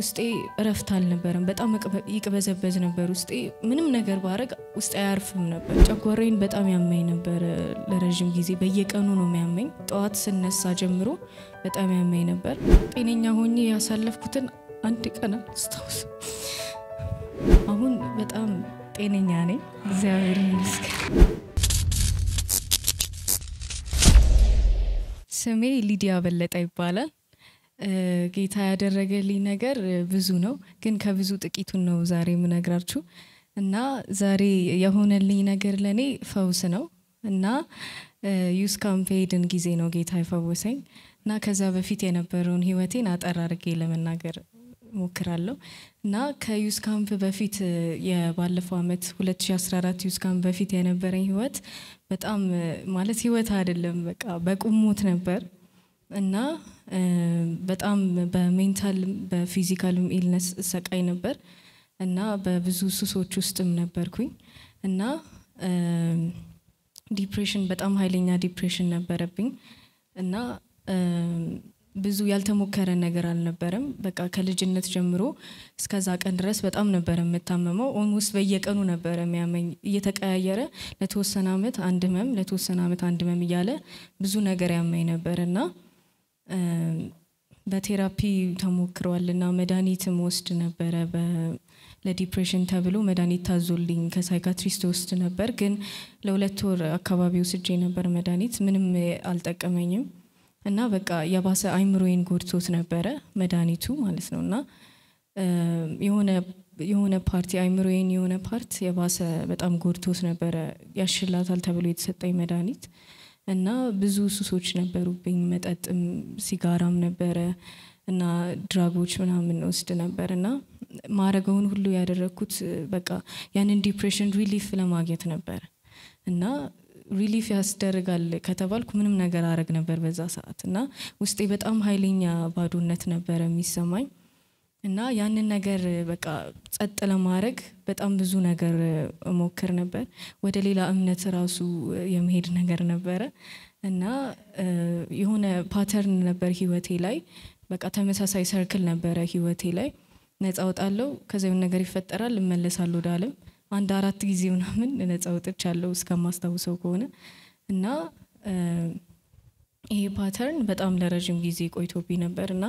ውስጤ እረፍት አልነበረም። በጣም ይቅበዘበዝ ነበር ውስጤ። ምንም ነገር ባረግ ውስጤ አያርፍም ነበር። ጨጓራዬን በጣም ያመኝ ነበረ ለረዥም ጊዜ። በየቀኑ ነው የሚያመኝ። ጠዋት ስነሳ ጀምሮ በጣም ያመኝ ነበር። ጤነኛ ሆኜ ያሳለፍኩትን አንድ ቀን አስታውስ። አሁን በጣም ጤነኛ ነኝ፣ እግዚአብሔር ይመስገን። ስሜ ሊዲያ በለጠ ይባላል። ጌታ ያደረገልኝ ነገር ብዙ ነው፣ ግን ከብዙ ጥቂቱን ነው ዛሬ የምነግራችሁ እና ዛሬ የሆነልኝ ነገር ለእኔ ፈውስ ነው እና ዩስ ካምፕ ጊዜ ነው ጌታ የፈወሰኝ እና ከዛ በፊት የነበረውን ህይወቴን አጠር አድርጌ ለመናገር ሞክራለሁ እና ከዩስ ካምፕ በፊት የባለፈው አመት 2014 ዩስ ካምፕ በፊት የነበረኝ ህይወት በጣም ማለት ህይወት አይደለም፣ በቃ በቁሞት ነበር። እና በጣም በሜንታል በፊዚካልም ኢልነስ እሰቃይ ነበር እና በብዙ ሱሶች ውስጥም ነበርኩኝ እና ዲፕሬሽን በጣም ሀይለኛ ዲፕሬሽን ነበረብኝ እና ብዙ ያልተሞከረ ነገር አልነበረም። በቃ ከልጅነት ጀምሮ እስከዛ ቀን ድረስ በጣም ነበረ የምታመመው። ኦልሞስት በየቀኑ ነበረ የሚያመኝ እየተቀያየረ ለተወሰነ አመት አንድ ህመም፣ ለተወሰነ አመት አንድ ህመም እያለ ብዙ ነገር ያመኝ ነበር እና በቴራፒ ተሞክሯልና መድኃኒትም ወስድ ነበረ። ለዲፕሬሽን ተብሎ መድኃኒት ታዞልኝ ከሳይካትሪስት ወስድ ነበር። ግን ለሁለት ወር አካባቢ ወስጄ ነበር መድኃኒት ምንም አልጠቀመኝም እና በቃ የባሰ አይምሮዬን ጎድቶት ነበረ መድኃኒቱ ማለት ነው እና የሆነ የሆነ ፓርቲ አይምሮዬን የሆነ ፓርት የባሰ በጣም ጎድቶት ነበረ ያሽላታል ተብሎ የተሰጠኝ መድኃኒት እና ብዙ ሱሶች ነበሩብኝ። መጠጥም ሲጋራም ነበረ እና ድራጎች ምናምን ወስድ ነበር እና ማረገውን ሁሉ ያደረግኩት በቃ ያንን ዲፕሬሽን ሪሊፍ ለማግኘት ነበር እና ሪሊፍ ያስደርጋል ከተባልኩ ምንም ነገር አረግ ነበር በዛ ሰዓት እና ውስጤ በጣም ሀይለኛ ባዶነት ነበረ የሚሰማኝ። እና ያንን ነገር በቃ ጸጥ ለማድረግ በጣም ብዙ ነገር ሞክር ነበር። ወደ ሌላ እምነት ራሱ የመሄድ ነገር ነበረ እና የሆነ ፓተርን ነበር ህይወቴ ላይ በቃ ተመሳሳይ ሰርክል ነበረ ህይወቴ ላይ ነፃ ወጣለሁ፣ ከዚ ነገር ይፈጠራል፣ እመለሳለሁ ወደ አለም። አንድ አራት ጊዜ ምናምን ነጻ ወጥቻለሁ እስከማስታውሰው ከሆነ እና ይሄ ፓተርን በጣም ለረዥም ጊዜ ቆይቶብ ነበር እና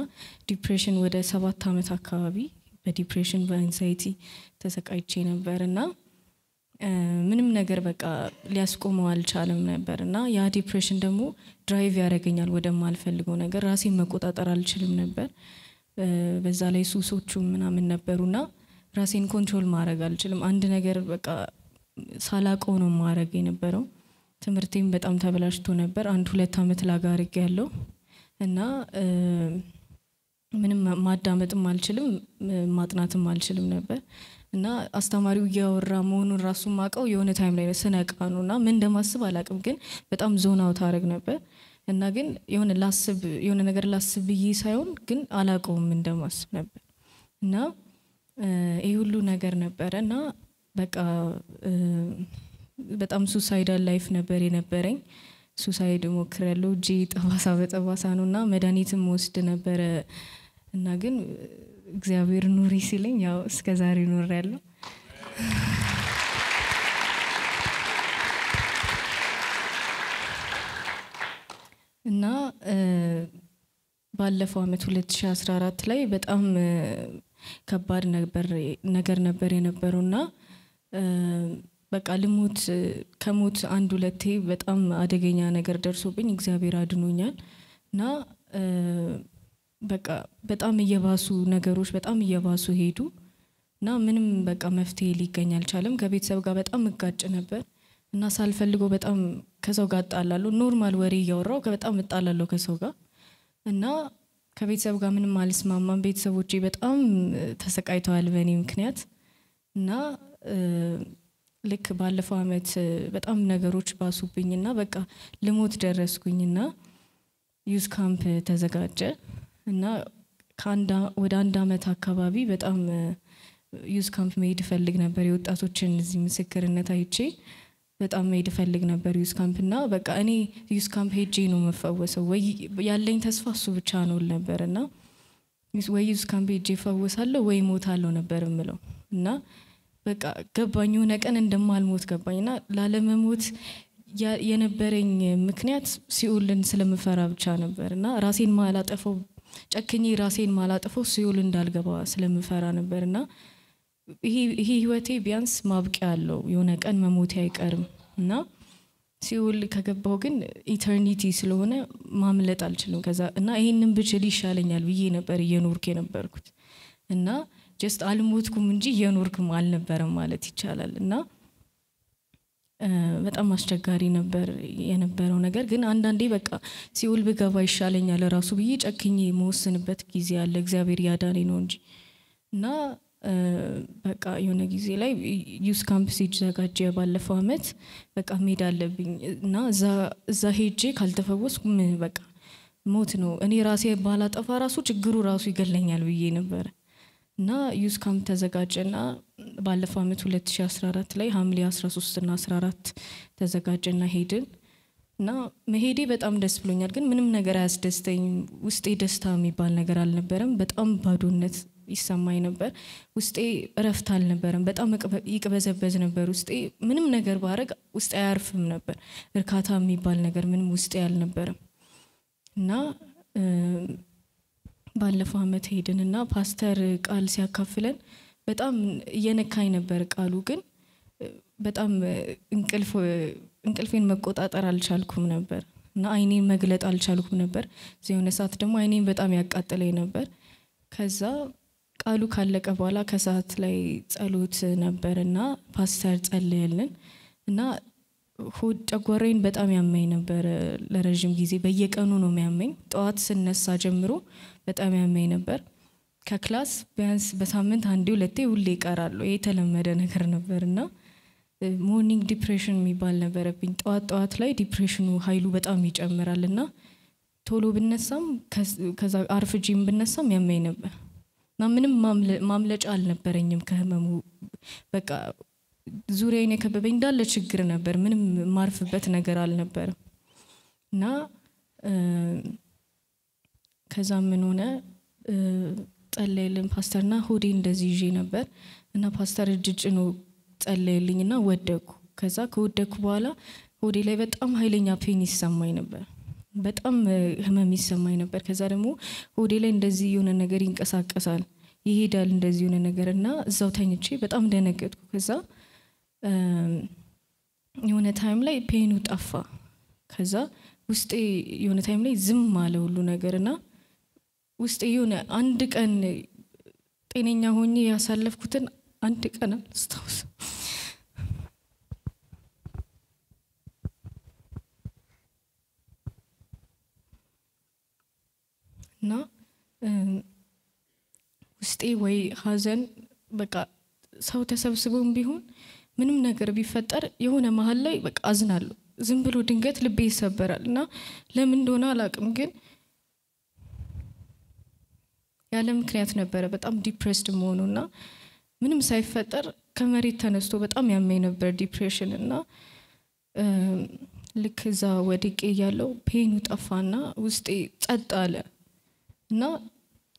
ዲፕሬሽን ወደ ሰባት ዓመት አካባቢ በዲፕሬሽን በአንዛይቲ ተሰቃይቼ ነበር እና ምንም ነገር በቃ ሊያስቆመው አልቻለም ነበር እና ያ ዲፕሬሽን ደግሞ ድራይቭ ያደረገኛል ወደማልፈልገው ነገር፣ ራሴን መቆጣጠር አልችልም ነበር። በዛ ላይ ሱሶቹ ምናምን ነበሩና ራሴን ኮንትሮል ማድረግ አልችልም። አንድ ነገር በቃ ሳላቀው ነው ማድረግ የነበረው። ትምህርቴም በጣም ተበላሽቶ ነበር። አንድ ሁለት አመት ላጋርግ ያለው እና ምንም ማዳመጥም አልችልም ማጥናትም አልችልም ነበር እና አስተማሪው እያወራ መሆኑን ራሱ ማቀው የሆነ ታይም ላይ ስነቃ ነው እና ምን እንደማስብ አላቅም፣ ግን በጣም ዞናው ታረግ ነበር እና ግን የሆነ ላስብ የሆነ ነገር ላስብ ብዬ ሳይሆን ግን አላቀውም እንደማስብ ነበር እና ይህ ሁሉ ነገር ነበረ እና በቃ በጣም ሱሳይዳል ላይፍ ነበር የነበረኝ። ሱሳይድ ያለው እጄ ጠባሳ በጠባሳ ነው እና መድኃኒትም ወስድ ነበረ እና ግን እግዚአብሔር ኑሪ ሲለኝ ያው እስከ ዛሬ ያለው። እና ባለፈው አመት 2014 ላይ በጣም ከባድ ነገር ነበር የነበረው እና በቃ ልሙት ከሞት አንድ ሁለቴ በጣም አደገኛ ነገር ደርሶብኝ እግዚአብሔር አድኖኛል እና በቃ በጣም እየባሱ ነገሮች በጣም እየባሱ ሄዱ እና ምንም በቃ መፍትሄ ሊገኝ አልቻለም። ከቤተሰብ ጋር በጣም እጋጭ ነበር እና ሳልፈልገው በጣም ከሰው ጋር እጣላለሁ። ኖርማል ወሬ እያወራው በጣም እጣላለሁ ከሰው ጋር እና ከቤተሰብ ጋር ምንም አልስማማም። ቤተሰቦቼ በጣም ተሰቃይተዋል በእኔ ምክንያት እና ልክ ባለፈው አመት በጣም ነገሮች ባሱብኝና በቃ ልሞት ደረስኩኝና ዩዝ ካምፕ ተዘጋጀ እና ወደ አንድ አመት አካባቢ በጣም ዩዝ ካምፕ መሄድ እፈልግ ነበር። የወጣቶችን እዚህ ምስክርነት አይቼ በጣም መሄድ እፈልግ ነበር ዩዝ ካምፕ እና በቃ እኔ ዩዝ ካምፕ ሄጄ ነው መፈወሰው ወይ ያለኝ ተስፋ እሱ ብቻ ነውል ነበር እና ወይ ዩዝ ካምፕ ሄጄ ይፈወሳለሁ ወይ ሞታለሁ ነበር ምለው እና በቃ ገባኝ። የሆነ ቀን እንደማልሞት ገባኝ እና ላለመሞት የነበረኝ ምክንያት ሲኦልን ስለምፈራ ብቻ ነበር እና ራሴን ማላጠፈው ጨክኜ ራሴን ማላጠፈው ሲኦል እንዳልገባ ስለምፈራ ነበር እና ይሄ ህይወቴ ቢያንስ ማብቂያ አለው፣ የሆነ ቀን መሞቴ አይቀርም እና ሲውል ከገባው ግን ኢተርኒቲ ስለሆነ ማምለጥ አልችልም። ከዛ እና ይህንን ብችል ይሻለኛል ብዬ ነበር እየኖርክ የነበርኩት እና ጀስት አልሞትኩም እንጂ እየኖርክም አልነበረም ማለት ይቻላል እና በጣም አስቸጋሪ ነበር የነበረው ነገር። ግን አንዳንዴ በቃ ሲውል ብገባ ይሻለኛል ራሱ ብዬ ጨክኜ የመወስንበት ጊዜ አለ። እግዚአብሔር ያዳኔ ነው እንጂ እና በቃ የሆነ ጊዜ ላይ ዩስ ካምፕ ሲዘጋጀ ባለፈው አመት በቃ መሄድ አለብኝ እና እዛ ሄጄ ካልተፈወስኩ በቃ ሞት ነው። እኔ ራሴ ባላጠፋ ራሱ ችግሩ ራሱ ይገለኛል ብዬ ነበረ። እና ዩዝ ካምፕ ተዘጋጀና ባለፈው ዓመት 2014 ላይ ሐምሌ 13 እና 14 ተዘጋጀና ሄድን እና መሄዴ በጣም ደስ ብሎኛል። ግን ምንም ነገር አያስደስተኝም። ውስጤ ደስታ የሚባል ነገር አልነበረም። በጣም ባዶነት ይሰማኝ ነበር። ውስጤ እረፍት አልነበረም። በጣም ይቅበዘበዝ ነበር ውስጤ። ምንም ነገር ባረግ ውስጤ አያርፍም ነበር። እርካታ የሚባል ነገር ምንም ውስጤ አልነበረም እና ባለፈው አመት ሄድንና ፓስተር ቃል ሲያካፍለን በጣም እየነካኝ ነበር። ቃሉ ግን በጣም እንቅልፌን መቆጣጠር አልቻልኩም ነበር እና አይኔን መግለጥ አልቻልኩም ነበር። እዚ የሆነ ሰዓት ደግሞ አይኔን በጣም ያቃጥለኝ ነበር። ከዛ ቃሉ ካለቀ በኋላ ከሰዓት ላይ ጸሎት ነበር እና ፓስተር ጸለየልን እና ሆድ ጨጓራዬን በጣም ያመኝ ነበር ለረዥም ጊዜ በየቀኑ ነው የሚያመኝ። ጠዋት ስነሳ ጀምሮ በጣም ያመኝ ነበር። ከክላስ ቢያንስ በሳምንት አንዴ ሁለቴ ሁሌ እቀራለሁ። የተለመደ ነገር ነበር እና ሞርኒንግ ዲፕሬሽን የሚባል ነበረብኝ። ጠዋት ጠዋት ላይ ዲፕሬሽኑ ኃይሉ በጣም ይጨምራል እና ቶሎ ብነሳም ከዛ አርፍጂም ብነሳም ያመኝ ነበር እና ምንም ማምለጫ አልነበረኝም ከህመሙ በቃ ዙሪያዬን የከበበኝ እንዳለ ችግር ነበር። ምንም ማርፍበት ነገር አልነበርም እና ከዛ ምን ሆነ ጸለየልን ና ሆዴ እንደዚህ ይዤ ነበር እና ፓስተር እጅ ጭኖ ጸለየልኝና ወደኩ። ከዛ ከወደኩ በኋላ ሆዴ ላይ በጣም ሀይለኛ ፔን ይሰማኝ ነበር። በጣም ህመም ይሰማኝ ነበር። ከዛ ደግሞ ሆዴ ላይ እንደዚህ የሆነ ነገር ይንቀሳቀሳል፣ ይሄዳል እንደዚህ የሆነ ነገር እና እዛው ተኝቼ በጣም ደነገጥኩ። ከዛ የሆነ ታይም ላይ ፔኑ ጠፋ። ከዛ ውስጤ የሆነ ታይም ላይ ዝም አለ ሁሉ ነገር እና ውስጤ የሆነ አንድ ቀን ጤነኛ ሆኜ ያሳለፍኩትን አንድ ቀን አልስታውስ እና ውስጤ ወይ ሀዘን በቃ ሰው ተሰብስቦም ቢሆን ምንም ነገር ቢፈጠር የሆነ መሀል ላይ በቃ አዝናለሁ። ዝም ብሎ ድንገት ልቤ ይሰበራል እና ለምን እንደሆነ አላውቅም፣ ግን ያለ ምክንያት ነበረ በጣም ዲፕሬስድ መሆኑ እና ምንም ሳይፈጠር ከመሬት ተነስቶ በጣም ያመኝ ነበር ዲፕሬሽን እና ልክ እዛ ወድቄ እያለው ፔኑ ጠፋና ውስጤ ጸጥ አለ እና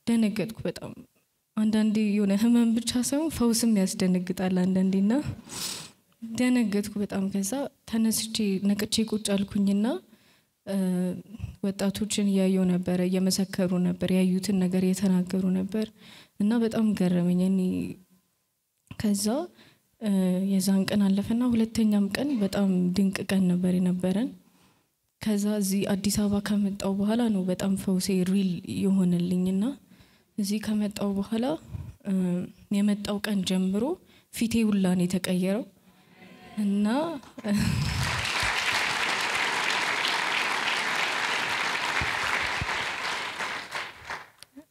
ደነገጥኩ በጣም አንዳንዴ የሆነ ህመም ብቻ ሳይሆን ፈውስም ያስደነግጣል አንዳንዴና ደነገጥኩ በጣም። ከዛ ተነስቼ ነቅቼ ቁጭ አልኩኝና ወጣቶችን እያየው ነበረ፣ እየመሰከሩ ነበር፣ ያዩትን ነገር እየተናገሩ ነበር እና በጣም ገረመኝ እኔ። ከዛ የዛን ቀን አለፈና ሁለተኛም ቀን በጣም ድንቅ ቀን ነበር የነበረን። ከዛ እዚህ አዲስ አበባ ከመጣው በኋላ ነው በጣም ፈውሴ ሪል የሆነልኝና እዚህ ከመጣው በኋላ የመጣው ቀን ጀምሮ ፊቴ ውላን የተቀየረው እና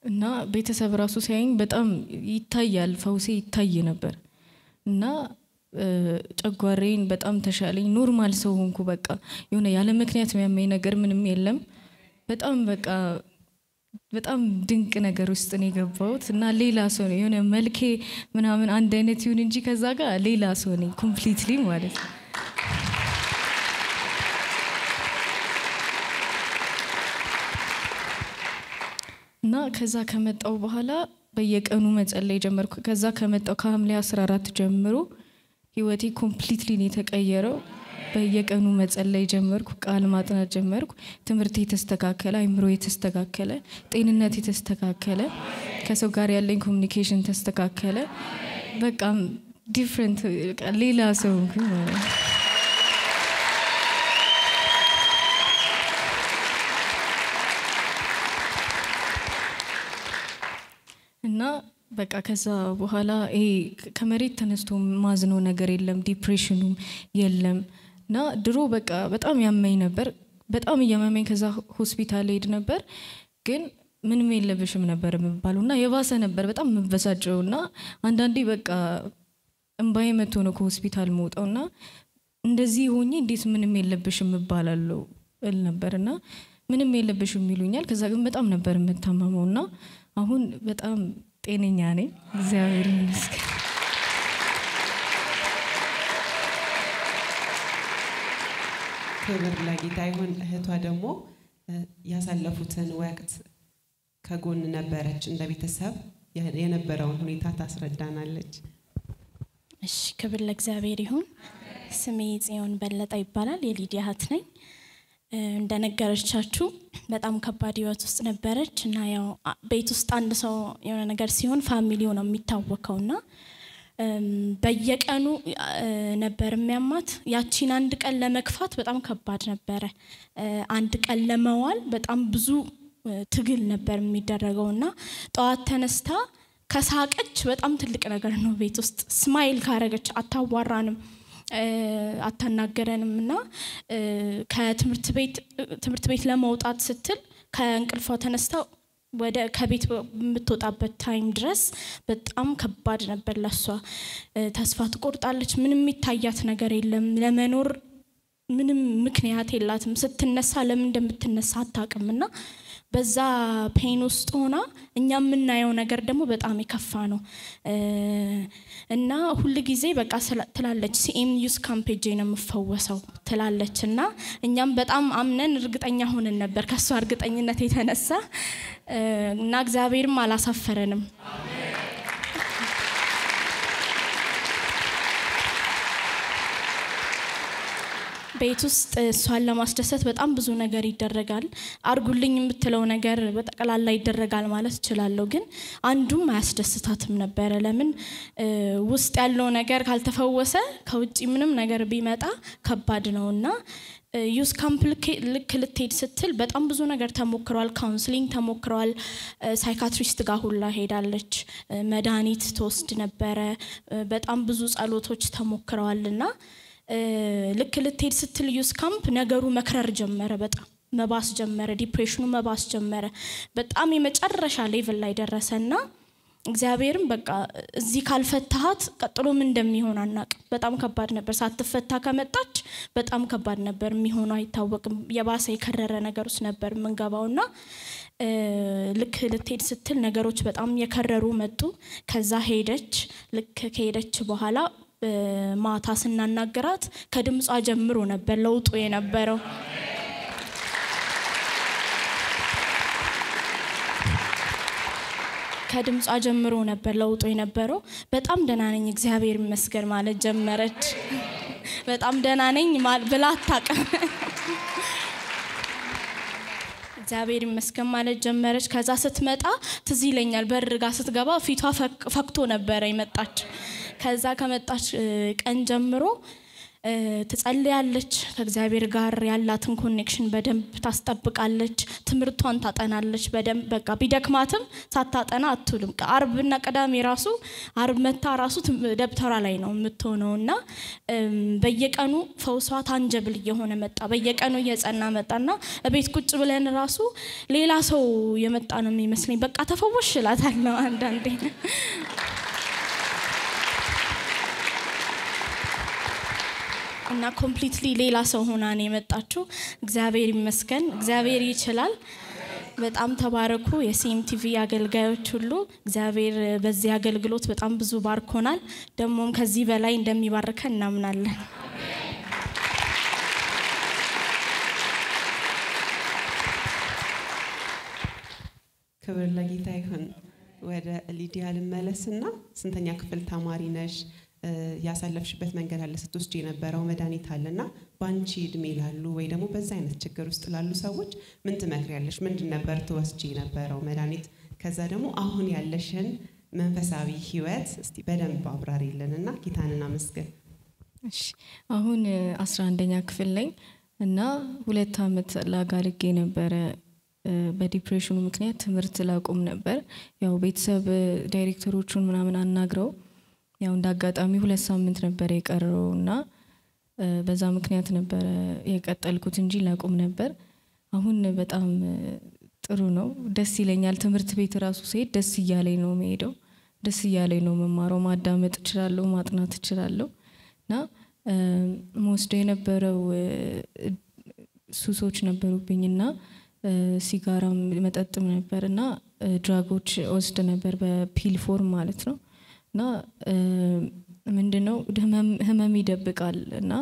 እና ቤተሰብ ራሱ ሲያይኝ በጣም ይታያል፣ ፈውሴ ይታይ ነበር እና ጨጓሬን በጣም ተሻለኝ። ኖርማል ሰው ሆንኩ። በቃ የሆነ ያለ ምክንያት የሚያመኝ ነገር ምንም የለም። በጣም በቃ በጣም ድንቅ ነገር ውስጥ ነው የገባሁት እና ሌላ ሰው ነው የሆነ መልኬ ምናምን አንድ አይነት ይሁን እንጂ ከዛ ጋር ሌላ ሰው ነኝ ኮምፕሊትሊ ማለት ነው። እና ከዛ ከመጣው በኋላ በየቀኑ መጸለይ ጀመርኩ። ከዛ ከመጣው ከሐምሌ 14 ጀምሮ ህይወቴ ኮምፕሊትሊ ነው የተቀየረው። በየቀኑ መጸለይ ጀመርኩ፣ ቃል ማጥናት ጀመርኩ። ትምህርት የተስተካከለ፣ አይምሮ የተስተካከለ፣ ጤንነት የተስተካከለ፣ ከሰው ጋር ያለኝ ኮሚኒኬሽን ተስተካከለ። በቃ ዲፍረንት ሌላ ሰው እና በቃ ከዛ በኋላ ይሄ ከመሬት ተነስቶ ማዝኖ ነገር የለም፣ ዲፕሬሽኑም የለም። እና ድሮ በቃ በጣም ያመኝ ነበር። በጣም እያመመኝ ከዛ ሆስፒታል ሄድ ነበር ግን ምንም የለብሽም ነበር የምባሉ እና የባሰ ነበር በጣም የምበሳጨው እና አንዳንዴ በቃ እምባዬ መቶ ነው ከሆስፒታል መውጣው እና እንደዚህ ሆኜ እንዴት ምንም የለብሽም እባላለሁ እል ነበር እና ምንም የለብሽም ይሉኛል። ከዛ ግን በጣም ነበር የምታመመው እና አሁን በጣም ጤነኛ ነኝ እግዚአብሔር ይመስገን። ክብር ለጌታ ይሁን። እህቷ ደግሞ ያሳለፉትን ወቅት ከጎን ነበረች። እንደ ቤተሰብ የነበረውን ሁኔታ ታስረዳናለች። እሺ፣ ክብር ለእግዚአብሔር ይሁን። ስሜ ጽዮን በለጠ ይባላል። የሊዲያ እህት ነኝ። እንደነገረቻችሁ በጣም ከባድ ህይወት ውስጥ ነበረች እና ያው ቤት ውስጥ አንድ ሰው የሆነ ነገር ሲሆን ፋሚሊው ነው የሚታወቀውና በየቀኑ ነበር የሚያማት። ያቺን አንድ ቀን ለመግፋት በጣም ከባድ ነበረ። አንድ ቀን ለመዋል በጣም ብዙ ትግል ነበር የሚደረገው እና ጠዋት ተነስታ ከሳቀች በጣም ትልቅ ነገር ነው። ቤት ውስጥ ስማይል ካረገች አታዋራንም፣ አታናገረንም እና ከትምህርት ቤት ትምህርት ቤት ለመውጣት ስትል ከእንቅልፏ ተነስታ ወደ ከቤት የምትወጣበት ታይም ድረስ በጣም ከባድ ነበር ለሷ። ተስፋ ትቆርጣለች። ምንም የሚታያት ነገር የለም። ለመኖር ምንም ምክንያት የላትም። ስትነሳ ለምን እንደምትነሳ አታውቅም እና በዛ ፔን ውስጥ ሆና እኛ የምናየው ነገር ደግሞ በጣም የከፋ ነው እና ሁል ጊዜ በቃ ትላለች ሲኤም ዩስ ካምፔጄ ነው የምፈወሰው ትላለች እና እኛም በጣም አምነን እርግጠኛ ሆነን ነበር ከእሷ እርግጠኝነት የተነሳ እና እግዚአብሔርም አላሳፈረንም። ቤት ውስጥ እሷን ለማስደሰት በጣም ብዙ ነገር ይደረጋል። አርጉልኝ የምትለው ነገር በጠቅላላ ይደረጋል ማለት እችላለሁ፣ ግን አንዱም አያስደስታትም ነበረ። ለምን ውስጥ ያለው ነገር ካልተፈወሰ ከውጭ ምንም ነገር ቢመጣ ከባድ ነው እና ዩስ ካምፕ ልክ ልትሄድ ስትል በጣም ብዙ ነገር ተሞክሯል። ካውንስሊንግ ተሞክሯል። ሳይካትሪስት ጋር ሁላ ሄዳለች። መድኃኒት ትወስድ ነበረ። በጣም ብዙ ጸሎቶች ተሞክረዋል እና ልክ ልትሄድ ስትል ዩስ ካምፕ ነገሩ መክረር ጀመረ። በጣም መባስ ጀመረ። ዲፕሬሽኑ መባስ ጀመረ። በጣም የመጨረሻ ሌቭል ላይ ደረሰ እና እግዚአብሔርም በቃ እዚህ ካልፈታሃት ቀጥሎ ምን እንደሚሆን አናቅ በጣም ከባድ ነበር። ሳትፈታ ከመጣች በጣም ከባድ ነበር የሚሆኑ አይታወቅም። የባሰ የከረረ ነገር ውስጥ ነበር የምንገባው ና ልክ ልትሄድ ስትል ነገሮች በጣም የከረሩ መጡ። ከዛ ሄደች። ልክ ከሄደች በኋላ ማታ ስናናገራት ከድምጿ ጀምሮ ነበር ለውጡ የነበረው። ከድምጿ ጀምሮ ነበር ለውጦ የነበረው። በጣም ደህና ነኝ እግዚአብሔር ይመስገን ማለት ጀመረች። በጣም ደህና ነኝ ብላ አታውቅም። እግዚአብሔር ይመስገን ማለት ጀመረች። ከዛ ስትመጣ ትዝ ይለኛል፣ በርጋ ስትገባ ፊቷ ፈክቶ ነበረ የመጣች። ከዛ ከመጣች ቀን ጀምሮ ትጸልያለች፣ ከእግዚአብሔር ጋር ያላትን ኮኔክሽን በደንብ ታስጠብቃለች፣ ትምህርቷን ታጠናለች በደንብ በቃ ቢደክማትም ሳታጠና አትውልም። አርብና ቅዳሜ ራሱ አርብ መታ ራሱ ደብተራ ላይ ነው የምትሆነው እና በየቀኑ ፈውሷ ታንጀብል እየሆነ መጣ። በየቀኑ እየጸና መጣና ቤት ቁጭ ብለን ራሱ ሌላ ሰው የመጣ ነው የሚመስለኝ። በቃ ተፈወሽ እላታለሁ አንዳንዴ እና ኮምፕሊትሊ ሌላ ሰው ሆና ነው የመጣችው። እግዚአብሔር ይመስገን። እግዚአብሔር ይችላል። በጣም ተባረኩ። የሲኤም ቲቪ አገልጋዮች ሁሉ እግዚአብሔር በዚህ አገልግሎት በጣም ብዙ ባርኮናል። ደግሞም ከዚህ በላይ እንደሚባርከን እናምናለን። ክብር ለጌታ ይሁን። ወደ ሊዲያ ልመለስና ስንተኛ ክፍል ተማሪ ነሽ? ያሳለፍሽበት መንገድ አለ፣ ስትወስድ የነበረው መድኃኒት እና በአንቺ እድሜ ላሉ ወይ ደግሞ በዛ አይነት ችግር ውስጥ ላሉ ሰዎች ምን ትመክሪያለሽ? ምንድን ነበር ትወስጂ የነበረው መድኃኒት? ከዛ ደግሞ አሁን ያለሽን መንፈሳዊ ህይወት እስቲ በደንብ አብራሪልን እና ጌታንን አመስግን። እሺ አሁን አስራ አንደኛ ክፍል ላይ እና ሁለት ዓመት ላጋርጌ ነበረ በዲፕሬሽኑ ምክንያት ትምህርት ላቁም ነበር። ያው ቤተሰብ ዳይሬክተሮቹን ምናምን አናግረው ያው እንደ አጋጣሚ ሁለት ሳምንት ነበር የቀረው እና በዛ ምክንያት ነበረ የቀጠልኩት እንጂ ላቁም ነበር። አሁን በጣም ጥሩ ነው፣ ደስ ይለኛል። ትምህርት ቤት ራሱ ስሄድ ደስ እያለኝ ነው መሄደው፣ ደስ እያለኝ ነው መማረው። ማዳመጥ እችላለሁ፣ ማጥናት እችላለሁ እና መወስደው የነበረው ሱሶች ነበሩብኝና ሲጋራም መጠጥም ነበር እና ድራጎች ወስድ ነበር በፒል ፎርም ማለት ነው። እና ምንድነው ህመም ይደብቃል እና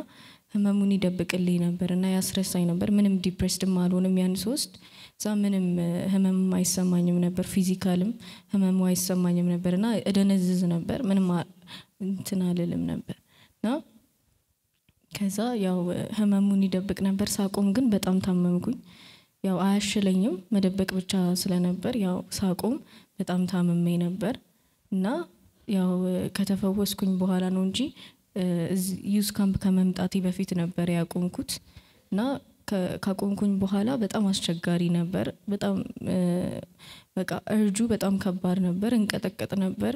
ህመሙን ይደብቅልኝ ነበር እና ያስረሳኝ ነበር። ምንም ዲፕሬስድም አልሆንም ያን ሶስት እዛ ምንም ህመም አይሰማኝም ነበር፣ ፊዚካልም ህመሙ አይሰማኝም ነበር እና እደነዝዝ ነበር፣ ምንም እንትን አልልም ነበር እና ከዛ ያው ህመሙን ይደብቅ ነበር። ሳቆም ግን በጣም ታመምኩኝ። ያው አያሽለኝም መደበቅ ብቻ ስለነበር ያው ሳቆም በጣም ታመመኝ ነበር እና ያው ከተፈወስኩኝ በኋላ ነው እንጂ ዩዝ ካምፕ ከመምጣቴ በፊት ነበር ያቆምኩት እና ካቆምኩኝ በኋላ በጣም አስቸጋሪ ነበር። በጣም በቃ እርጁ በጣም ከባድ ነበር፣ እንቀጠቀጥ ነበር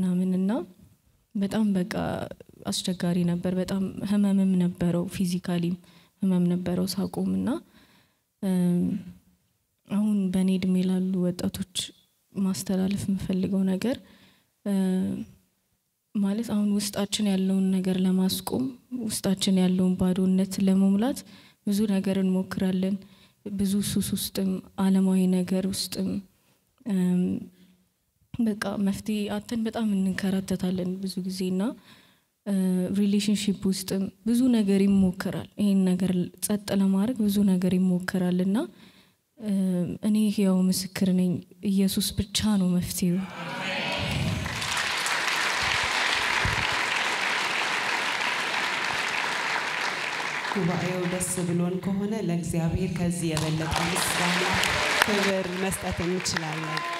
ምናምንና እና በጣም በቃ አስቸጋሪ ነበር። በጣም ህመምም ነበረው፣ ፊዚካሊም ህመም ነበረው ሳቆም እና አሁን በእኔ ድሜ ላሉ ወጣቶች ማስተላለፍ የምፈልገው ነገር ማለት አሁን ውስጣችን ያለውን ነገር ለማስቆም ውስጣችን ያለውን ባዶነት ለመሙላት ብዙ ነገር እንሞክራለን። ብዙ ሱስ ውስጥም አለማዊ ነገር ውስጥም በቃ መፍትሄ አተን በጣም እንንከራተታለን ብዙ ጊዜ እና ሪሌሽንሽፕ ውስጥም ብዙ ነገር ይሞከራል። ይህን ነገር ጸጥ ለማድረግ ብዙ ነገር ይሞከራል እና እኔ ያው ምስክር ነኝ። ኢየሱስ ብቻ ነው መፍትሄው። ጉባኤው ደስ ብሎን ከሆነ ለእግዚአብሔር ከዚህ የበለጠ ምስጋና ክብር መስጠት እንችላለን።